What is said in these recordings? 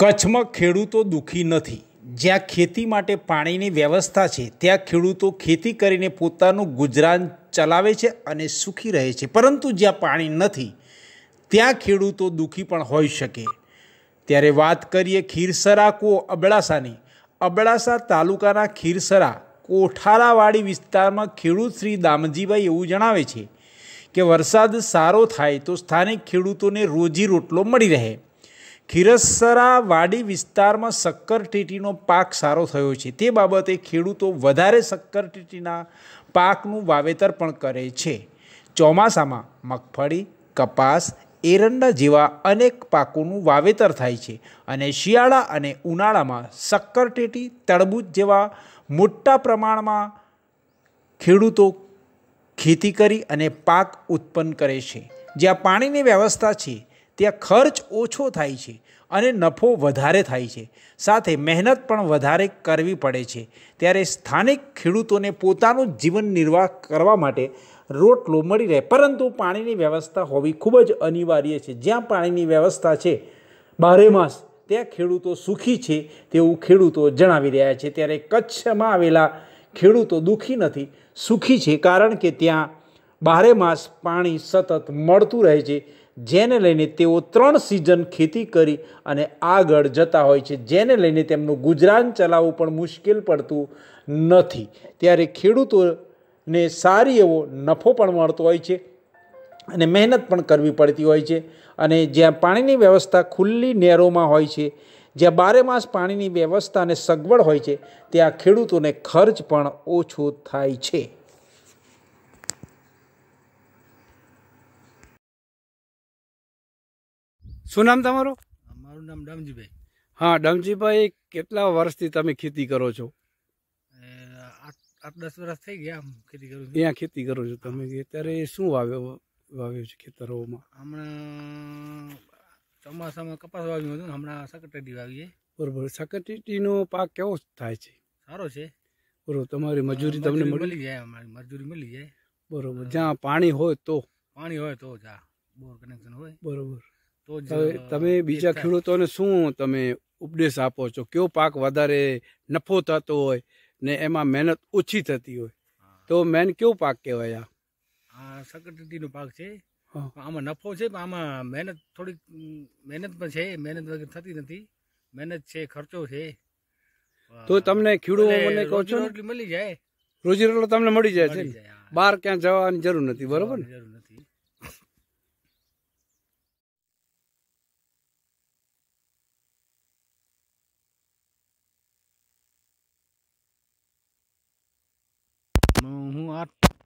કચ્છમાં ખેડૂતો દુઃખી નથી જ્યાં ખેતી માટે પાણીની વ્યવસ્થા છે ત્યાં ખેડૂતો ખેતી કરીને પોતાનું ગુજરાન ચલાવે છે અને સુખી રહે છે પરંતુ જ્યાં પાણી નથી ત્યાં ખેડૂતો દુઃખી પણ હોઈ શકે ત્યારે વાત કરીએ ખીરસરા કો અબડાસાની અબડાસા તાલુકાના ખીરસરા કોઠારાવાડી વિસ્તારમાં ખેડૂત શ્રી દામજીભાઈ એવું જણાવે છે કે વરસાદ સારો થાય તો સ્થાનિક ખેડૂતોને રોજી રોટલો મળી રહે ખીરસરા વાડી વિસ્તારમાં સક્કરટેટીનો પાક સારો થયો છે તે બાબતે ખેડૂતો વધારે સક્કરટેટીના પાકનું વાવેતર પણ કરે છે ચોમાસામાં મગફળી કપાસ એરંડા જેવા અનેક પાકોનું વાવેતર થાય છે અને શિયાળા અને ઉનાળામાં સક્કરટેટી તડબૂચ જેવા મોટા પ્રમાણમાં ખેડૂતો ખેતી કરી અને પાક ઉત્પન્ન કરે છે જ્યાં પાણીની વ્યવસ્થા છે ત્યાં ખર્ચ ઓછો થાય છે અને નફો વધારે થાય છે સાથે મહેનત પણ વધારે કરવી પડે છે ત્યારે સ્થાનિક ખેડૂતોને પોતાનું જીવન નિર્વાહ કરવા માટે રોટલો મળી રહે પરંતુ પાણીની વ્યવસ્થા હોવી ખૂબ જ અનિવાર્ય છે જ્યાં પાણીની વ્યવસ્થા છે બારે માસ ત્યાં ખેડૂતો સુખી છે તેવું ખેડૂતો જણાવી રહ્યા છે ત્યારે કચ્છમાં આવેલા ખેડૂતો દુઃખી નથી સુખી છે કારણ કે ત્યાં બારે માસ પાણી સતત મળતું રહે છે જેને લઈને તેઓ ત્રણ સિઝન ખેતી કરી અને આગળ જતા હોય છે જેને લઈને તેમનું ગુજરાન ચલાવવું પણ મુશ્કેલ પડતું નથી ત્યારે ખેડૂતોને સારી એવો નફો પણ મળતો હોય છે અને મહેનત પણ કરવી પડતી હોય છે અને જ્યાં પાણીની વ્યવસ્થા ખુલ્લી નહેરોમાં હોય છે જ્યાં બારેમાસ પાણીની વ્યવસ્થા અને સગવડ હોય છે ત્યાં ખેડૂતોને ખર્ચ પણ ઓછો થાય છે શું નામ તમારું મારું નામ ડમજીભાઈ હા ડમજીભાઈ કેટલા વર્ષથી તમે ખેતી કરો છો આઠ દસ વર્ષ થઈ ગયા ખેતી કરું ત્યાં ખેતી કરો છો તમે અત્યારે શું વાવ્યો વાવ્યો છે ખેતરોમાં હમણાં ચોમાસામાં કપાસ વાવ્યું હતું હમણાં સકટેટી વાવીએ બરોબર સકટેટીનો પાક કેવો થાય છે સારો છે બરોબર તમારી મજૂરી તમને મળી જાય અમારી મજૂરી મળી જાય બરોબર જ્યાં પાણી હોય તો પાણી હોય તો જા બોર કનેક્શન હોય બરોબર તમે બીજા ખેડૂતોને શું તમે ઉપદેશ આપો છો કયો પાક વધારે નફો થતો હોય ને એમાં મહેનત ઓછી થતી હોય તો મેન કયો પાક કહેવાય આ સકરટીનો પાક છે આમાં નફો છે પણ આમાં મહેનત થોડીક મહેનતમાં છે મહેનત વગર થતી નથી મહેનત છે ખર્ચો છે તો તમને ખેડૂતો મને કહો છો મળી જાય રોજી રોટલો તમને મળી જાય છે બહાર ક્યાં જવાની જરૂર નથી બરોબર ને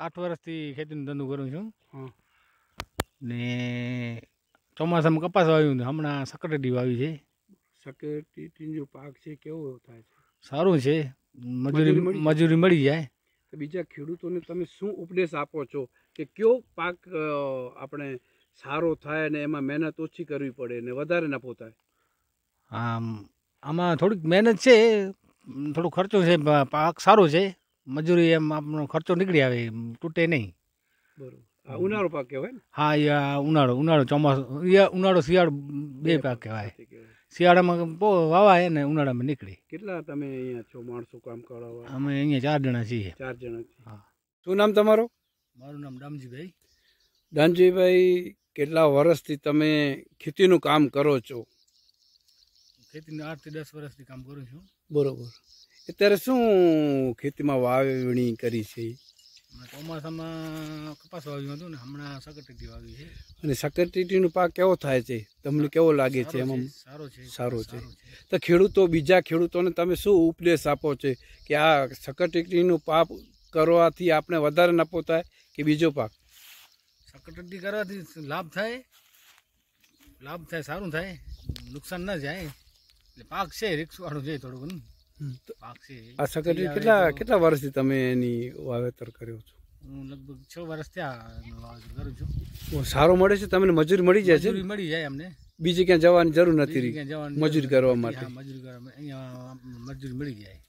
આઠ વર્ષથી ખેતીનું ધંધો કરું છું ને ચોમાસામાં કપાસ વાવ્યું હમણાં સકરેટી વાવી છે સકરેટીનો પાક છે કેવો થાય છે સારું છે મજૂરી મજૂરી મળી જાય તો બીજા ખેડૂતોને તમે શું ઉપદેશ આપો છો કે કયો પાક આપણે સારો થાય ને એમાં મહેનત ઓછી કરવી પડે ને વધારે નફો થાય આમ આમાં થોડીક મહેનત છે થોડો ખર્ચો છે પાક સારો છે મજૂરી એમ આપણો ખર્ચો નીકળી આવે તૂટે નહીં બરોબર ઉનાળો પાક કહેવાય હા એ ઉનાળો ઉનાળો ચોમાસું એ ઉનાળો શિયાળો બે પાક કહેવાય શિયાળામાં બહુ વાવાય ને ઉનાળામાં નીકળી કેટલા તમે અહીંયા છો માણસો કામ કરવા અમે અહીંયા ચાર જણા છીએ ચાર જણા હા શું નામ તમારું મારું નામ દામજીભાઈ દામજીભાઈ કેટલા વર્ષથી તમે ખેતીનું કામ કરો છો ખેતીનું આઠથી દસ વર્ષથી કામ કરું છું બરોબર અત્યારે શું ખેતીમાં વાવણી કરી છે ચોમાસામાં કપાસ વાવ્યું હતું ને હમણાં સકરટીટી વાવી છે અને સકરટીટીનો પાક કેવો થાય છે તમને કેવો લાગે છે એમાં સારો છે સારો છે તો ખેડૂતો બીજા ખેડૂતોને તમે શું ઉપદેશ આપો છો કે આ સકરટીટીનો પાક કરવાથી આપણે વધારે નફો થાય કે બીજો પાક સકરટીટી કરવાથી લાભ થાય લાભ થાય સારું થાય નુકસાન ન જાય એટલે પાક છે વાળું છે થોડું ઘણું આ સગડી કેટલા કેટલા વર્ષથી તમે એની વાવેતર કર્યો છો હું લગભગ છ વર્ષ ત્યાં કરું છું સારો મળે છે તમને મજૂરી મળી જાય છે મળી જાય અમને બીજે ક્યાં જવાની જરૂર નથી મજૂરી કરવા માટે મજૂરી કરવા મજૂરી મળી જાય